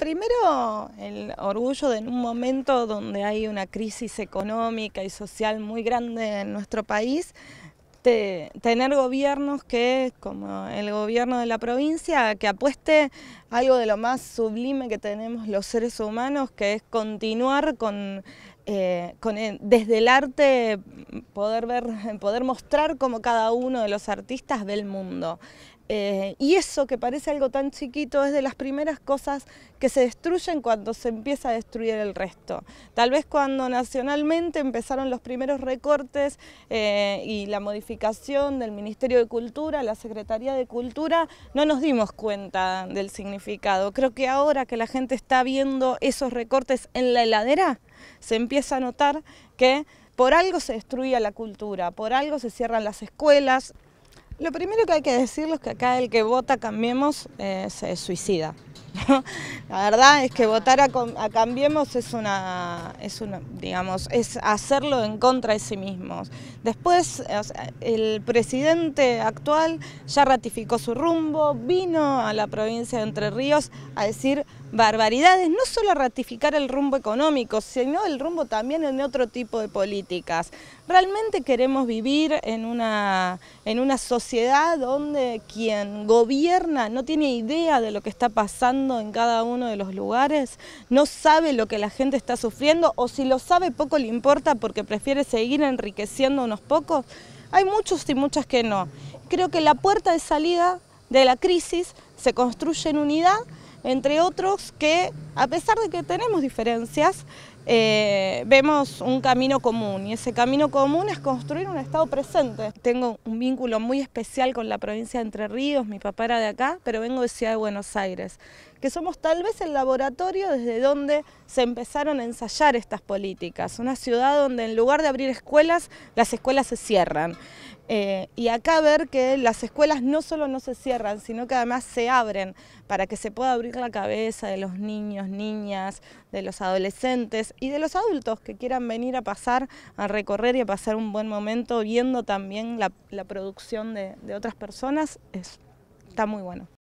Primero, el orgullo de en un momento donde hay una crisis económica y social muy grande en nuestro país, tener gobiernos que, como el gobierno de la provincia, que apueste algo de lo más sublime que tenemos los seres humanos, que es continuar con eh, desde el arte poder ver, poder mostrar como cada uno de los artistas del mundo. Eh, y eso que parece algo tan chiquito es de las primeras cosas que se destruyen cuando se empieza a destruir el resto. Tal vez cuando nacionalmente empezaron los primeros recortes eh, y la modificación del Ministerio de Cultura, la Secretaría de Cultura, no nos dimos cuenta del significado. Creo que ahora que la gente está viendo esos recortes en la heladera, se empieza a notar que por algo se destruye la cultura, por algo se cierran las escuelas. Lo primero que hay que decirlo es que acá el que vota Cambiemos eh, se suicida. la verdad es que votar a, Cambiemos es una, una, digamos, es hacerlo en contra de sí mismos. Después, el presidente actual ya ratificó su rumbo, vino a la provincia de Entre Ríos a decir barbaridades, no solo ratificar el rumbo económico, sino el rumbo también en otro tipo de políticas. Realmente queremos vivir en una, en una sociedad donde quien gobierna no tiene idea de lo que está pasando en cada uno de los lugares, no sabe lo que la gente está sufriendo o si lo sabe poco le importa porque prefiere seguir enriqueciendo unos pocos. Hay muchos y muchas que no. Creo que la puerta de salida de la crisis se construye en unidad entre otros que a pesar de que tenemos diferencias, eh, vemos un camino común y ese camino común es construir un Estado presente. Tengo un vínculo muy especial con la provincia de Entre Ríos, mi papá era de acá, pero vengo de Ciudad de Buenos Aires, que somos tal vez el laboratorio desde donde se empezaron a ensayar estas políticas, una ciudad donde en lugar de abrir escuelas, las escuelas se cierran. Eh, y acá ver que las escuelas no solo no se cierran, sino que además se abren para que se pueda abrir la cabeza de los niños, niñas, de los adolescentes y de los adultos que quieran venir a pasar, a recorrer y a pasar un buen momento viendo también la, producción de, de otras personas. está muy bueno.